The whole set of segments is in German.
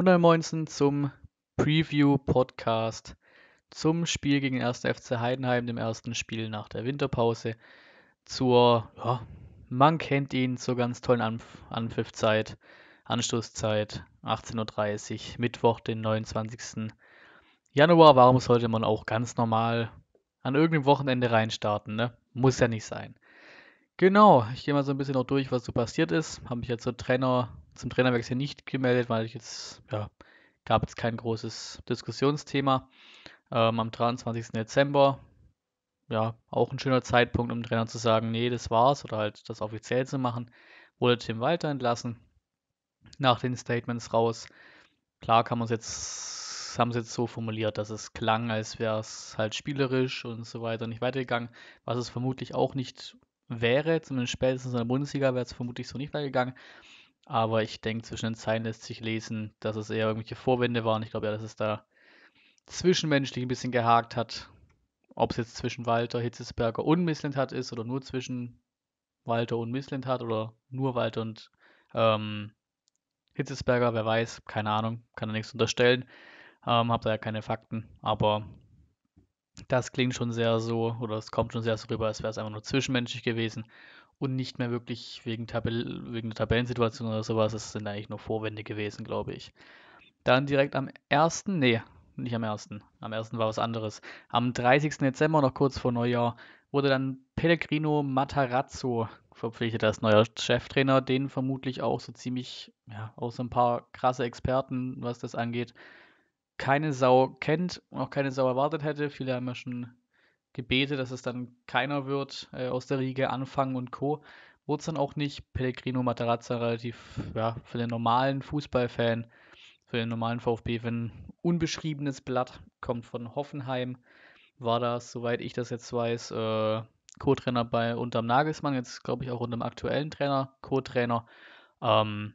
119 zum Preview-Podcast zum Spiel gegen 1. FC Heidenheim, dem ersten Spiel nach der Winterpause. Zur, ja, man kennt ihn, zur ganz tollen Anf Anpfiffzeit, Anstoßzeit, 18.30 Uhr, Mittwoch, den 29. Januar. Warum sollte man auch ganz normal an irgendeinem Wochenende reinstarten? Ne? Muss ja nicht sein. Genau, ich gehe mal so ein bisschen noch durch, was so passiert ist. Habe mich jetzt zur Trainer zum Trainerwechsel nicht gemeldet, weil ich jetzt, ja, gab es kein großes Diskussionsthema. Ähm, am 23. Dezember, ja, auch ein schöner Zeitpunkt, um Trainer zu sagen, nee, das war's oder halt das offiziell zu machen, wurde Tim Walter entlassen. Nach den Statements raus, klar kann man es jetzt, haben sie jetzt so formuliert, dass es klang, als wäre es halt spielerisch und so weiter nicht weitergegangen, was es vermutlich auch nicht wäre, zumindest spätestens in der Bundesliga wäre es vermutlich so nicht weitergegangen. Aber ich denke, zwischen den Zeilen lässt sich lesen, dass es eher irgendwelche Vorwände waren. Ich glaube ja, dass es da zwischenmenschlich ein bisschen gehakt hat. Ob es jetzt zwischen Walter Hitzesberger und Misslintat ist oder nur zwischen Walter und Missland hat oder nur Walter und ähm, Hitzesberger, wer weiß, keine Ahnung, kann da nichts unterstellen. Ähm, hab da ja keine Fakten, aber das klingt schon sehr so, oder es kommt schon sehr so rüber, als wäre es einfach nur zwischenmenschlich gewesen und nicht mehr wirklich wegen, Tabell wegen der Tabellensituation oder sowas. Es sind eigentlich nur Vorwände gewesen, glaube ich. Dann direkt am 1. Nee, nicht am 1. Am 1. war was anderes. Am 30. Dezember, noch kurz vor Neujahr, wurde dann Pellegrino Matarazzo verpflichtet als neuer Cheftrainer, den vermutlich auch so ziemlich, ja, auch so ein paar krasse Experten, was das angeht, keine Sau kennt und auch keine Sau erwartet hätte. Viele haben ja schon Gebete, dass es dann keiner wird äh, aus der Riege Anfang und Co. Wurde es dann auch nicht. Pellegrino Matarazza relativ ja, für den normalen Fußballfan, für den normalen VfB-Fan unbeschriebenes Blatt. Kommt von Hoffenheim, war das, soweit ich das jetzt weiß, äh, Co-Trainer bei unterm Nagelsmann, jetzt glaube ich auch unter dem aktuellen Trainer, Co-Trainer. Ähm,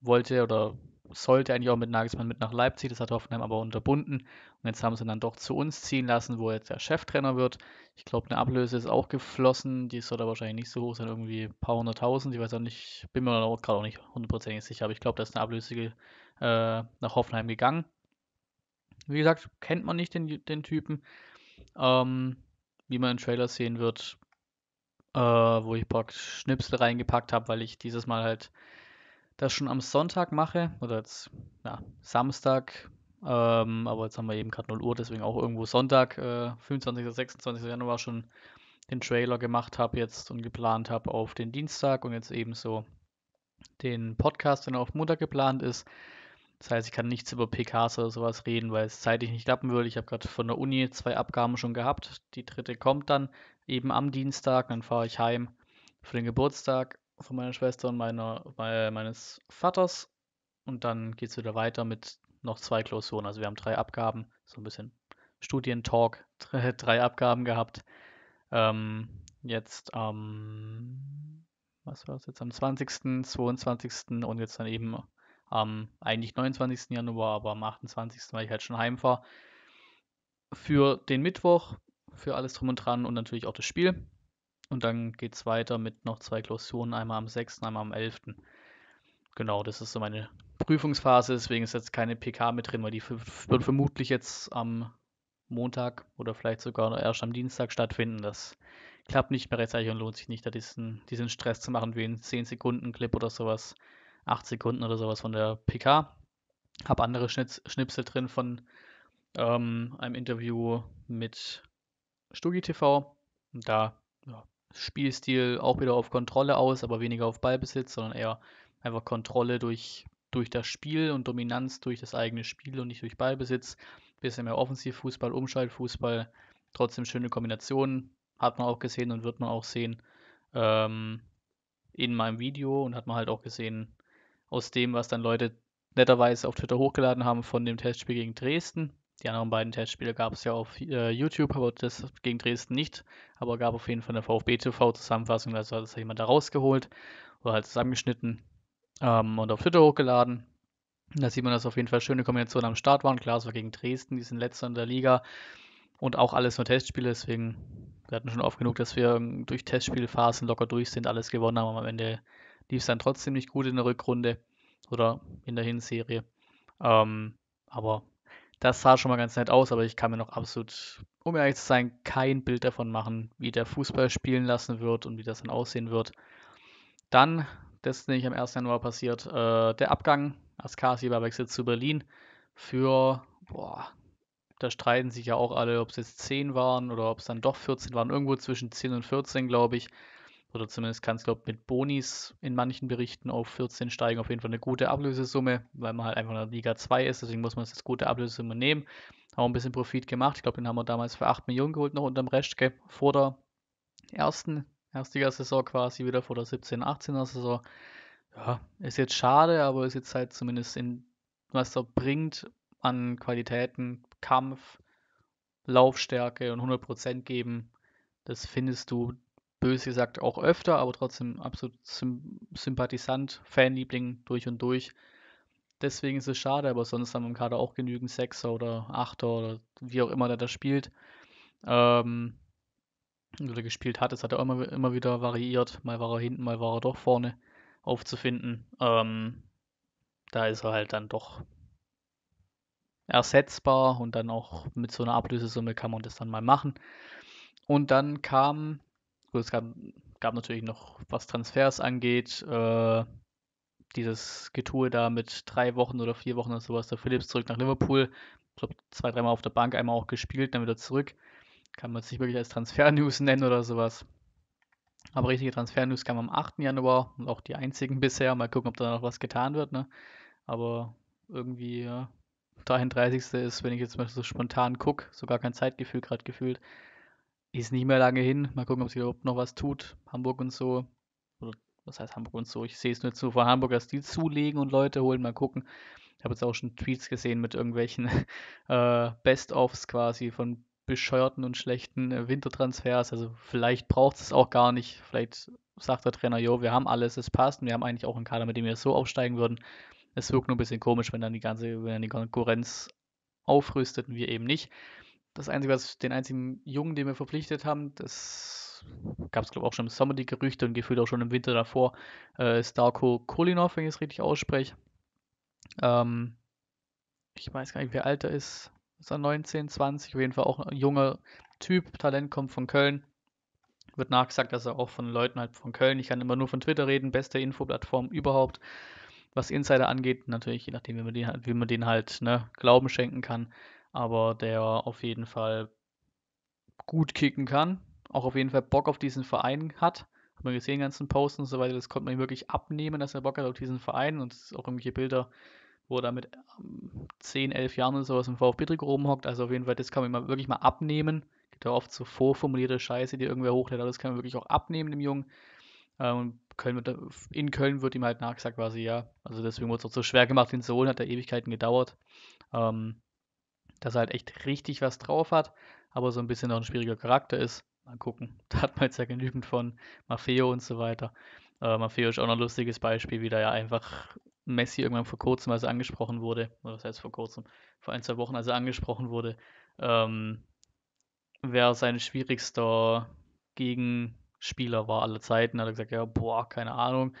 wollte oder sollte eigentlich auch mit Nagelsmann mit nach Leipzig, das hat Hoffenheim aber unterbunden. Und jetzt haben sie ihn dann doch zu uns ziehen lassen, wo er jetzt der Cheftrainer wird. Ich glaube, eine Ablöse ist auch geflossen, die soll da wahrscheinlich nicht so hoch sein, irgendwie ein paar hunderttausend. Ich weiß auch nicht, bin mir gerade auch nicht hundertprozentig sicher, aber ich glaube, da ist eine Ablöse äh, nach Hoffenheim gegangen. Wie gesagt, kennt man nicht den, den Typen. Ähm, wie man im Trailer sehen wird, äh, wo ich Bock Schnipsel reingepackt habe, weil ich dieses Mal halt das schon am Sonntag mache, oder jetzt ja, Samstag, ähm, aber jetzt haben wir eben gerade 0 Uhr, deswegen auch irgendwo Sonntag, äh, 25. 26. Januar schon den Trailer gemacht habe jetzt und geplant habe auf den Dienstag und jetzt ebenso den Podcast, der auf Montag geplant ist. Das heißt, ich kann nichts über PKs oder sowas reden, weil es zeitlich nicht klappen würde. Ich habe gerade von der Uni zwei Abgaben schon gehabt. Die dritte kommt dann eben am Dienstag, dann fahre ich heim für den Geburtstag von meiner Schwester und meiner, meines Vaters. Und dann geht es wieder weiter mit noch zwei Klausuren. Also wir haben drei Abgaben, so ein bisschen Studientalk, drei, drei Abgaben gehabt. Ähm, jetzt am, ähm, was war es jetzt, am 20., 22. und jetzt dann eben am eigentlich 29. Januar, aber am 28., weil ich halt schon heim war, für den Mittwoch, für alles drum und dran und natürlich auch das Spiel. Und dann geht es weiter mit noch zwei Klausuren, einmal am 6., einmal am 11. Genau, das ist so meine Prüfungsphase, deswegen ist jetzt keine PK mit drin, weil die wird vermutlich jetzt am Montag oder vielleicht sogar erst am Dienstag stattfinden. Das klappt nicht mehr rechtzeitig und lohnt sich nicht, da diesen, diesen Stress zu machen wie ein 10-Sekunden-Clip oder sowas, 8 Sekunden oder sowas von der PK. Habe andere Schnitz, Schnipsel drin von ähm, einem Interview mit StugiTV. Und da Spielstil auch wieder auf Kontrolle aus, aber weniger auf Ballbesitz, sondern eher einfach Kontrolle durch, durch das Spiel und Dominanz durch das eigene Spiel und nicht durch Ballbesitz. Bisschen mehr Offensivfußball, Umschaltfußball, trotzdem schöne Kombinationen, hat man auch gesehen und wird man auch sehen ähm, in meinem Video und hat man halt auch gesehen aus dem, was dann Leute netterweise auf Twitter hochgeladen haben von dem Testspiel gegen Dresden. Die anderen beiden Testspiele gab es ja auf äh, YouTube, aber das gegen Dresden nicht. Aber gab auf jeden Fall eine VfB-TV-Zusammenfassung, also hat das jemand da rausgeholt oder halt zusammengeschnitten ähm, und auf Twitter hochgeladen. Da sieht man, dass auf jeden Fall schöne Kombinationen am Start waren. Klar, es war gegen Dresden, die sind letzter in der Liga und auch alles nur Testspiele, deswegen wir hatten schon oft genug, dass wir durch Testspielphasen locker durch sind, alles gewonnen haben, aber am Ende lief es dann trotzdem nicht gut in der Rückrunde oder in der Hinserie. Ähm, aber das sah schon mal ganz nett aus, aber ich kann mir noch absolut, um ehrlich zu sein, kein Bild davon machen, wie der Fußball spielen lassen wird und wie das dann aussehen wird. Dann, das ist nämlich am 1. Januar passiert, äh, der Abgang. Askasi war wechselt zu Berlin für, boah, da streiten sich ja auch alle, ob es jetzt 10 waren oder ob es dann doch 14 waren. Irgendwo zwischen 10 und 14, glaube ich. Oder zumindest kann es, glaube ich, mit Bonis in manchen Berichten auf 14 steigen. Auf jeden Fall eine gute Ablösesumme, weil man halt einfach in der Liga 2 ist. Deswegen muss man jetzt gute Ablösesumme nehmen. Haben ein bisschen Profit gemacht. Ich glaube, den haben wir damals für 8 Millionen geholt, noch unterm Reschke. Vor der ersten Erstliga-Saison quasi, wieder vor der 17, 18er Saison. Ja, ist jetzt schade, aber ist jetzt halt zumindest in, was er bringt an Qualitäten, Kampf, Laufstärke und 100% geben. Das findest du böse gesagt auch öfter, aber trotzdem absolut sympathisant, Fanliebling durch und durch. Deswegen ist es schade, aber sonst haben wir im Kader auch genügend Sechser oder Achter oder wie auch immer der da spielt. Ähm, oder gespielt hat. Es hat er immer, immer wieder variiert. Mal war er hinten, mal war er doch vorne aufzufinden. Ähm, da ist er halt dann doch ersetzbar und dann auch mit so einer Ablösesumme kann man das dann mal machen. Und dann kam Gut, es gab, gab natürlich noch, was Transfers angeht, äh, dieses Getue da mit drei Wochen oder vier Wochen oder sowas, der Phillips zurück nach Liverpool. Ich glaube, zwei, dreimal auf der Bank, einmal auch gespielt, dann wieder zurück. Kann man es nicht wirklich als Transfer-News nennen oder sowas. Aber richtige Transfer-News kamen am 8. Januar und auch die einzigen bisher. Mal gucken, ob da noch was getan wird. Ne? Aber irgendwie ja, 33. ist, wenn ich jetzt mal so spontan gucke, sogar kein Zeitgefühl gerade gefühlt, ist nicht mehr lange hin. Mal gucken, ob sich überhaupt noch was tut. Hamburg und so. Oder was heißt Hamburg und so? Ich sehe es nur zu, von Hamburg, dass die zulegen und Leute holen. Mal gucken. Ich habe jetzt auch schon Tweets gesehen mit irgendwelchen äh, Best-ofs quasi von bescheuerten und schlechten äh, Wintertransfers. Also vielleicht braucht es auch gar nicht. Vielleicht sagt der Trainer, jo, wir haben alles, es passt. Und wir haben eigentlich auch einen Kader, mit dem wir so aufsteigen würden. Es wirkt nur ein bisschen komisch, wenn dann die ganze, wenn dann die Konkurrenz aufrüstet und wir eben nicht. Das Einzige, was den einzigen Jungen, den wir verpflichtet haben, das gab es, glaube ich, auch schon im Sommer die Gerüchte und gefühlt auch schon im Winter davor, äh, Darko Kolinov, wenn ich es richtig ausspreche. Ähm, ich weiß gar nicht, wie alt er ist. Ist er 19, 20? Auf jeden Fall auch ein junger Typ. Talent kommt von Köln. Wird nachgesagt, dass er auch von Leuten halt von Köln. Ich kann immer nur von Twitter reden. Beste Infoplattform überhaupt. Was Insider angeht, natürlich, je nachdem, wie man den, halt, wie man den halt ne, Glauben schenken kann aber der auf jeden Fall gut kicken kann, auch auf jeden Fall Bock auf diesen Verein hat. Hat man gesehen, ganzen Posts und so weiter, das konnte man ihm wirklich abnehmen, dass er Bock hat auf diesen Verein und auch irgendwelche Bilder, wo er da mit 10, ähm, 11 Jahren und sowas im VfB-Trikot rumhockt. Also auf jeden Fall, das kann man ihm wirklich mal abnehmen. Gibt ja oft so vorformulierte Scheiße, die irgendwer hochlädt, aber das kann man wirklich auch abnehmen dem Jungen. Ähm, in Köln wird ihm halt nachgesagt quasi, ja. Also deswegen wurde es auch so schwer gemacht, den zu holen, hat da Ewigkeiten gedauert. Ähm, dass er halt echt richtig was drauf hat, aber so ein bisschen noch ein schwieriger Charakter ist. Mal gucken. Da hat man jetzt ja genügend von Maffeo und so weiter. Äh, Maffeo ist auch noch ein lustiges Beispiel, wie da ja einfach Messi irgendwann vor kurzem, als er angesprochen wurde, oder was heißt vor kurzem, vor ein, zwei Wochen, als er angesprochen wurde, ähm, wer sein schwierigster Gegenspieler war aller Zeiten, hat er gesagt, ja, boah, keine Ahnung.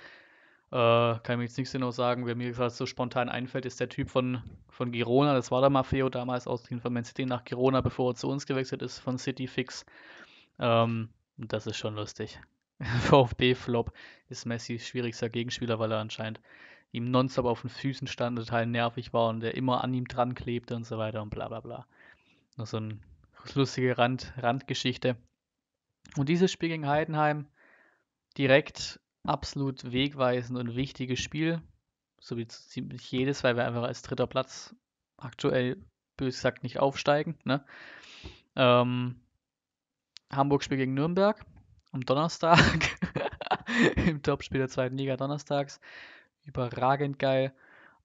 Äh, kann ich mir jetzt nichts genau sagen. Wer mir gerade so spontan einfällt, ist der Typ von, von Girona. Das war der Maffeo damals aus von Man City nach Girona, bevor er zu uns gewechselt ist, von City Fix. Ähm, das ist schon lustig. VfB-Flop ist Messi schwierigster Gegenspieler, weil er anscheinend ihm nonstop auf den Füßen stand, und total nervig war und der immer an ihm dran klebte und so weiter und bla bla bla. Noch so eine lustige Rand, Randgeschichte. Und dieses Spiel gegen Heidenheim direkt absolut wegweisend und wichtiges Spiel. So wie ziemlich jedes, weil wir einfach als dritter Platz aktuell, bös gesagt, nicht aufsteigen. Ne? Ähm, Hamburg spielt gegen Nürnberg am Donnerstag. Im Topspiel der zweiten Liga donnerstags. Überragend geil.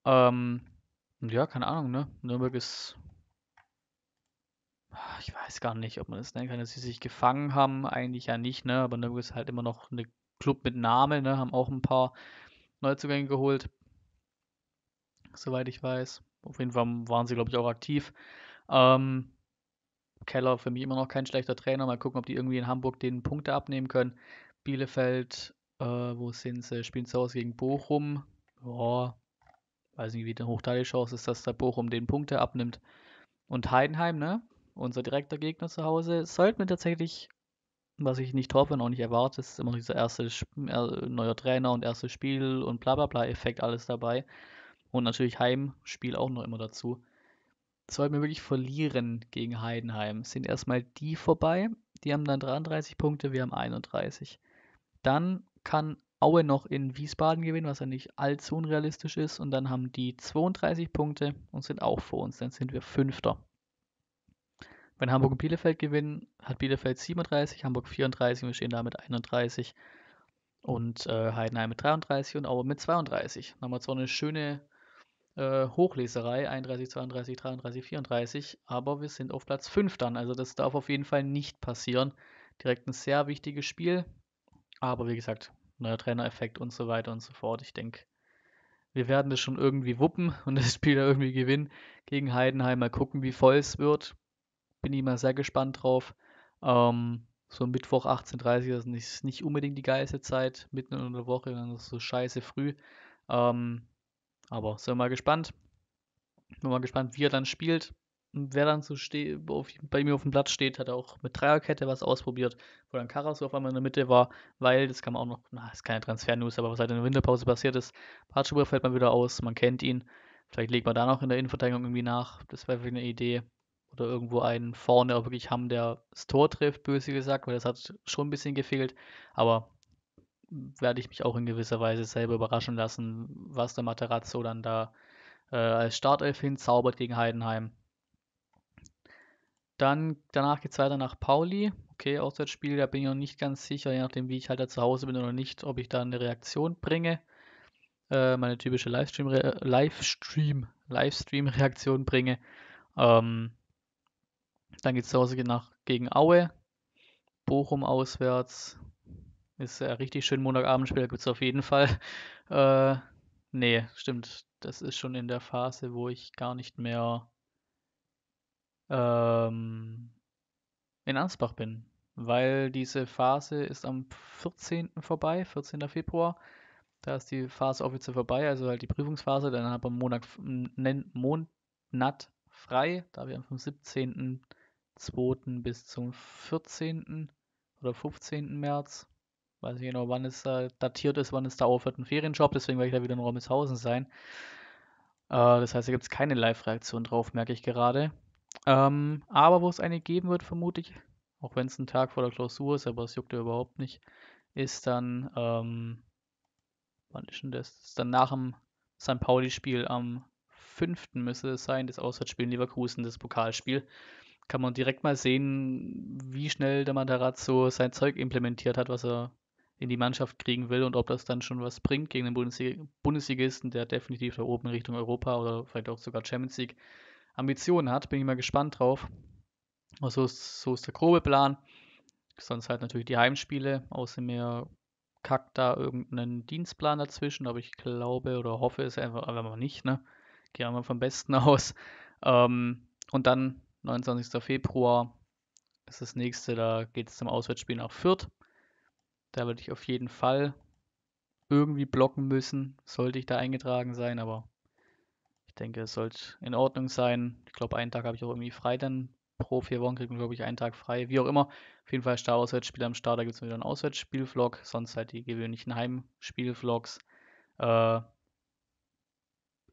Ähm, ja, keine Ahnung, ne? Nürnberg ist. Ich weiß gar nicht, ob man das nennen kann, dass sie sich gefangen haben. Eigentlich ja nicht, ne? Aber Nürnberg ist halt immer noch eine Club mit Namen, ne, haben auch ein paar Neuzugänge geholt, soweit ich weiß. Auf jeden Fall waren sie, glaube ich, auch aktiv. Ähm, Keller für mich immer noch kein schlechter Trainer. Mal gucken, ob die irgendwie in Hamburg den Punkte abnehmen können. Bielefeld, äh, wo sind sie? Spielen zu Hause gegen Bochum. Ja, weiß nicht, wie der Hochteil die Chance ist, dass der Bochum den Punkte abnimmt. Und Heidenheim, ne? Unser direkter Gegner zu Hause. Sollten wir tatsächlich was ich nicht hoffe und auch nicht erwarte, ist immer dieser erste äh, neuer Trainer und erstes Spiel und bla bla bla Effekt alles dabei. Und natürlich Heimspiel auch noch immer dazu. Sollten wir wirklich verlieren gegen Heidenheim, sind erstmal die vorbei. Die haben dann 33 Punkte, wir haben 31. Dann kann Aue noch in Wiesbaden gewinnen, was ja nicht allzu unrealistisch ist. Und dann haben die 32 Punkte und sind auch vor uns. Dann sind wir Fünfter. Wenn Hamburg und Bielefeld gewinnen, hat Bielefeld 37, Hamburg 34 wir stehen da mit 31 und äh, Heidenheim mit 33 und Aue mit 32. Dann haben wir zwar eine schöne äh, Hochleserei, 31, 32, 33, 34, aber wir sind auf Platz 5 dann. Also das darf auf jeden Fall nicht passieren. Direkt ein sehr wichtiges Spiel, aber wie gesagt, neuer Trainereffekt und so weiter und so fort. Ich denke, wir werden das schon irgendwie wuppen und das Spiel da irgendwie gewinnen gegen Heidenheim. Mal gucken, wie voll es wird bin ich mal sehr gespannt drauf. Ähm, so Mittwoch 18.30 Uhr ist nicht, nicht, unbedingt die geilste Zeit, mitten in der Woche, dann ist es so scheiße früh. Ähm, aber sind wir mal gespannt. Bin mal gespannt, wie er dann spielt. Und wer dann so steh, bei mir auf dem Platz steht, hat auch mit Dreierkette was ausprobiert, wo dann Karasu auf einmal in der Mitte war, weil, das kann man auch noch, na, ist keine Transfer-News, aber was halt der Winterpause passiert ist, Bartschuber fällt mal wieder aus, man kennt ihn. Vielleicht legt man da noch in der Innenverteidigung irgendwie nach, das wäre eine Idee oder irgendwo einen vorne auch wirklich haben, der das Tor trifft, böse gesagt, weil das hat schon ein bisschen gefehlt. Aber werde ich mich auch in gewisser Weise selber überraschen lassen, was der Materazzo dann da äh, als Startelf hinzaubert gegen Heidenheim. Dann, danach geht es weiter nach Pauli. Okay, Auswärtsspiel, da bin ich noch nicht ganz sicher, je nachdem, wie ich halt da zu Hause bin oder nicht, ob ich da eine Reaktion bringe. Äh, meine typische Livestream-Reaktion Livestream, Livestream bringe. Ähm, dann geht es zu Hause nach, gegen Aue. Bochum auswärts. Ist ja richtig schön Montagabendspiel, gibt es auf jeden Fall. Äh, nee, stimmt. Das ist schon in der Phase, wo ich gar nicht mehr ähm, in Ansbach bin. Weil diese Phase ist am 14. vorbei, 14. Februar. Da ist die Phase offiziell vorbei, also halt die Prüfungsphase. Dann habe ich am Monat, frei. Da wir am 17. 2. bis zum 14. oder 15. März. Weiß ich genau, wann es da datiert ist, wann es da aufhört, ein Ferienjob. Deswegen werde ich da wieder in Rommishausen sein. Äh, das heißt, da gibt es keine Live-Reaktion drauf, merke ich gerade. Ähm, aber wo es eine geben wird, vermute ich, auch wenn es ein Tag vor der Klausur ist, aber es juckt ja überhaupt nicht, ist dann, ähm, wann ist denn das? das ist dann nach dem St. Pauli-Spiel am 5. müsste es sein, das Auswärtsspiel in Leverkusen, das Pokalspiel kann man direkt mal sehen, wie schnell der Matarazzo sein Zeug implementiert hat, was er in die Mannschaft kriegen will und ob das dann schon was bringt gegen den Bundeslig Bundesligisten, der definitiv da oben Richtung Europa oder vielleicht auch sogar Champions League Ambitionen hat. Bin ich mal gespannt drauf. Also so ist der grobe Plan. Sonst halt natürlich die Heimspiele, außer mir kackt da irgendeinen Dienstplan dazwischen, aber ich glaube oder hoffe es einfach, einfach mal nicht, ne? Gehen wir vom Besten aus. Ähm, und dann 29. Februar ist das nächste, da geht es zum Auswärtsspiel nach Fürth. Da würde ich auf jeden Fall irgendwie blocken müssen, sollte ich da eingetragen sein, aber ich denke, es sollte in Ordnung sein. Ich glaube, einen Tag habe ich auch irgendwie frei dann pro vier Wochen kriegt man, glaube ich, einen Tag frei. Wie auch immer. Auf jeden Fall ist da Auswärtsspiel am Start. Da gibt es wieder einen Auswärtsspiel-Vlog. Sonst halt die gewöhnlichen Heimspiel-Vlogs. Äh,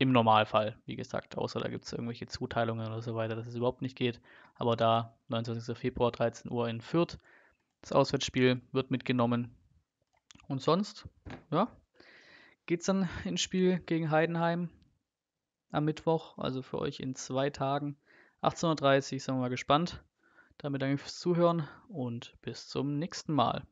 im Normalfall, wie gesagt, außer da gibt es irgendwelche Zuteilungen oder so weiter, dass es überhaupt nicht geht. Aber da, 29. Februar, 13 Uhr in Fürth, das Auswärtsspiel wird mitgenommen. Und sonst, ja, geht es dann ins Spiel gegen Heidenheim am Mittwoch, also für euch in zwei Tagen. 18.30 Uhr, sind wir mal gespannt. Damit danke fürs Zuhören und bis zum nächsten Mal.